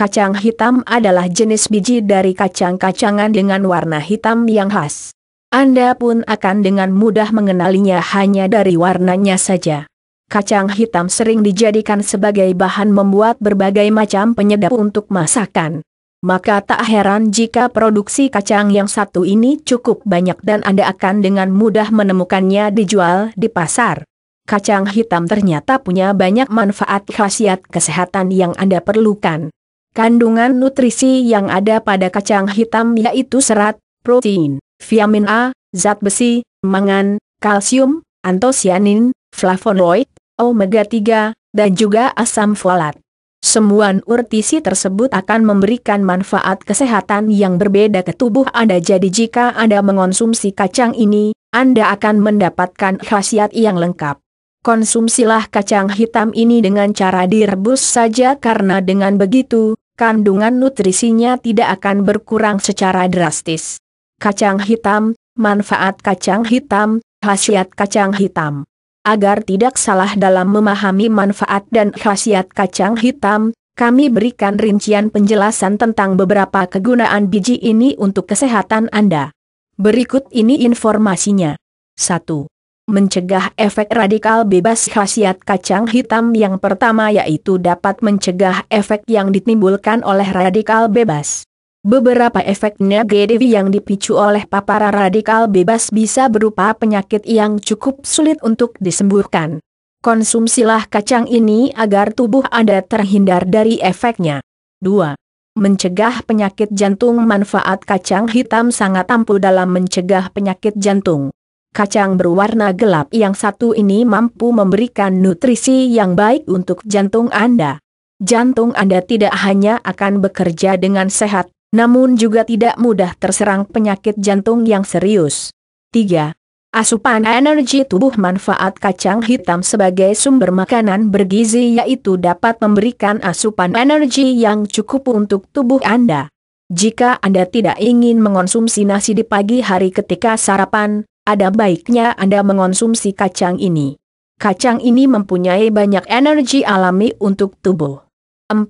Kacang hitam adalah jenis biji dari kacang-kacangan dengan warna hitam yang khas. Anda pun akan dengan mudah mengenalinya hanya dari warnanya saja. Kacang hitam sering dijadikan sebagai bahan membuat berbagai macam penyedap untuk masakan. Maka tak heran jika produksi kacang yang satu ini cukup banyak dan Anda akan dengan mudah menemukannya dijual di pasar. Kacang hitam ternyata punya banyak manfaat khasiat kesehatan yang Anda perlukan. Kandungan nutrisi yang ada pada kacang hitam yaitu serat, protein, vitamin A, zat besi, mangan, kalsium, antosianin, flavonoid, omega 3, dan juga asam folat. Semua nutrisi tersebut akan memberikan manfaat kesehatan yang berbeda ke tubuh Anda jadi jika Anda mengonsumsi kacang ini, Anda akan mendapatkan khasiat yang lengkap konsumsilah kacang hitam ini dengan cara direbus saja karena dengan begitu, kandungan nutrisinya tidak akan berkurang secara drastis. Kacang hitam, manfaat kacang hitam, khasiat kacang hitam. Agar tidak salah dalam memahami manfaat dan khasiat kacang hitam, kami berikan rincian penjelasan tentang beberapa kegunaan biji ini untuk kesehatan Anda. Berikut ini informasinya. 1 mencegah efek radikal bebas khasiat kacang hitam yang pertama yaitu dapat mencegah efek yang ditimbulkan oleh radikal bebas. Beberapa efek negatif yang dipicu oleh paparan radikal bebas bisa berupa penyakit yang cukup sulit untuk disembuhkan. Konsumsilah kacang ini agar tubuh Anda terhindar dari efeknya. 2. Mencegah penyakit jantung Manfaat kacang hitam sangat ampuh dalam mencegah penyakit jantung. Kacang berwarna gelap yang satu ini mampu memberikan nutrisi yang baik untuk jantung Anda. Jantung Anda tidak hanya akan bekerja dengan sehat, namun juga tidak mudah terserang penyakit jantung yang serius. 3. Asupan energi tubuh manfaat kacang hitam sebagai sumber makanan bergizi yaitu dapat memberikan asupan energi yang cukup untuk tubuh Anda. Jika Anda tidak ingin mengonsumsi nasi di pagi hari ketika sarapan, ada baiknya Anda mengonsumsi kacang ini. Kacang ini mempunyai banyak energi alami untuk tubuh. 4.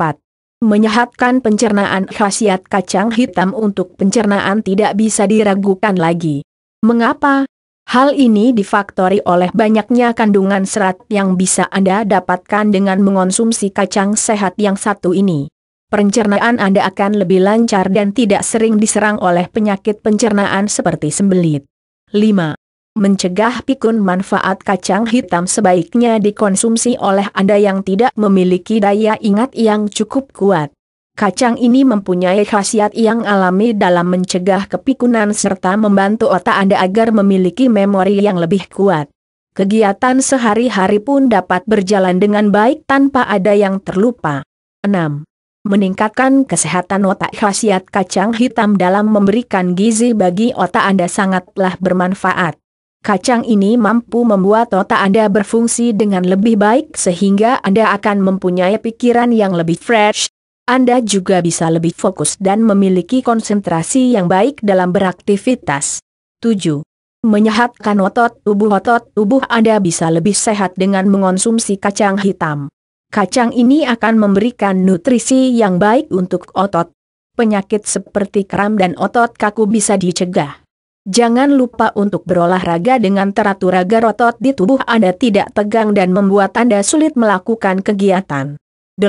Menyehatkan pencernaan khasiat kacang hitam untuk pencernaan tidak bisa diragukan lagi. Mengapa? Hal ini difaktori oleh banyaknya kandungan serat yang bisa Anda dapatkan dengan mengonsumsi kacang sehat yang satu ini. Pencernaan Anda akan lebih lancar dan tidak sering diserang oleh penyakit pencernaan seperti sembelit. 5. Mencegah pikun manfaat kacang hitam sebaiknya dikonsumsi oleh Anda yang tidak memiliki daya ingat yang cukup kuat. Kacang ini mempunyai khasiat yang alami dalam mencegah kepikunan serta membantu otak Anda agar memiliki memori yang lebih kuat. Kegiatan sehari-hari pun dapat berjalan dengan baik tanpa ada yang terlupa. 6 meningkatkan kesehatan otak khasiat kacang hitam dalam memberikan gizi bagi otak Anda sangatlah bermanfaat. Kacang ini mampu membuat otak Anda berfungsi dengan lebih baik sehingga Anda akan mempunyai pikiran yang lebih fresh. Anda juga bisa lebih fokus dan memiliki konsentrasi yang baik dalam beraktivitas. 7. Menyehatkan otot tubuh Otot tubuh Anda bisa lebih sehat dengan mengonsumsi kacang hitam. Kacang ini akan memberikan nutrisi yang baik untuk otot. Penyakit seperti kram dan otot kaku bisa dicegah. Jangan lupa untuk berolahraga dengan teratur agar otot di tubuh Anda tidak tegang dan membuat Anda sulit melakukan kegiatan. 8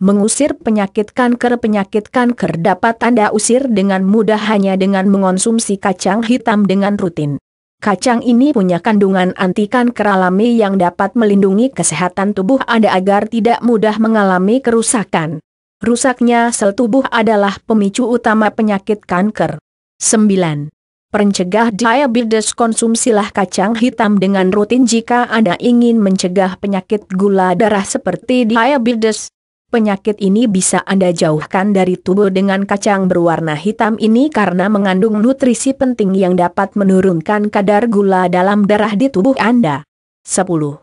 mengusir penyakit kanker. Penyakit kanker dapat Anda usir dengan mudah hanya dengan mengonsumsi kacang hitam dengan rutin. Kacang ini punya kandungan antikan alami yang dapat melindungi kesehatan tubuh Anda agar tidak mudah mengalami kerusakan. Rusaknya sel tubuh adalah pemicu utama penyakit kanker. 9. Pencegah diabetes konsumsilah kacang hitam dengan rutin jika Anda ingin mencegah penyakit gula darah seperti diabetes, Penyakit ini bisa Anda jauhkan dari tubuh dengan kacang berwarna hitam ini karena mengandung nutrisi penting yang dapat menurunkan kadar gula dalam darah di tubuh Anda. 10.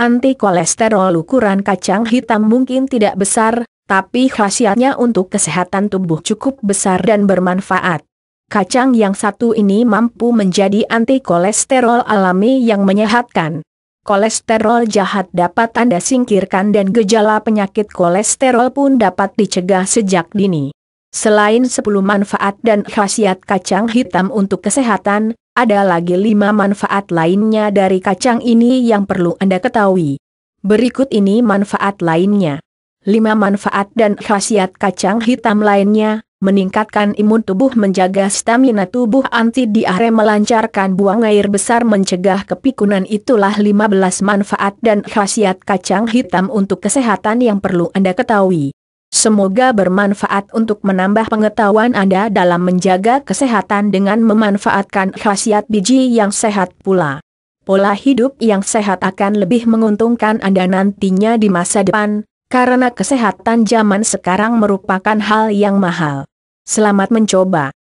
Anti kolesterol ukuran kacang hitam mungkin tidak besar, tapi khasiatnya untuk kesehatan tubuh cukup besar dan bermanfaat. Kacang yang satu ini mampu menjadi anti kolesterol alami yang menyehatkan. Kolesterol jahat dapat Anda singkirkan dan gejala penyakit kolesterol pun dapat dicegah sejak dini. Selain 10 manfaat dan khasiat kacang hitam untuk kesehatan, ada lagi 5 manfaat lainnya dari kacang ini yang perlu Anda ketahui. Berikut ini manfaat lainnya. 5 manfaat dan khasiat kacang hitam lainnya, meningkatkan imun tubuh menjaga stamina tubuh anti diare melancarkan buang air besar mencegah kepikunan itulah 15 manfaat dan khasiat kacang hitam untuk kesehatan yang perlu Anda ketahui. Semoga bermanfaat untuk menambah pengetahuan Anda dalam menjaga kesehatan dengan memanfaatkan khasiat biji yang sehat pula. Pola hidup yang sehat akan lebih menguntungkan Anda nantinya di masa depan, karena kesehatan zaman sekarang merupakan hal yang mahal. Selamat mencoba.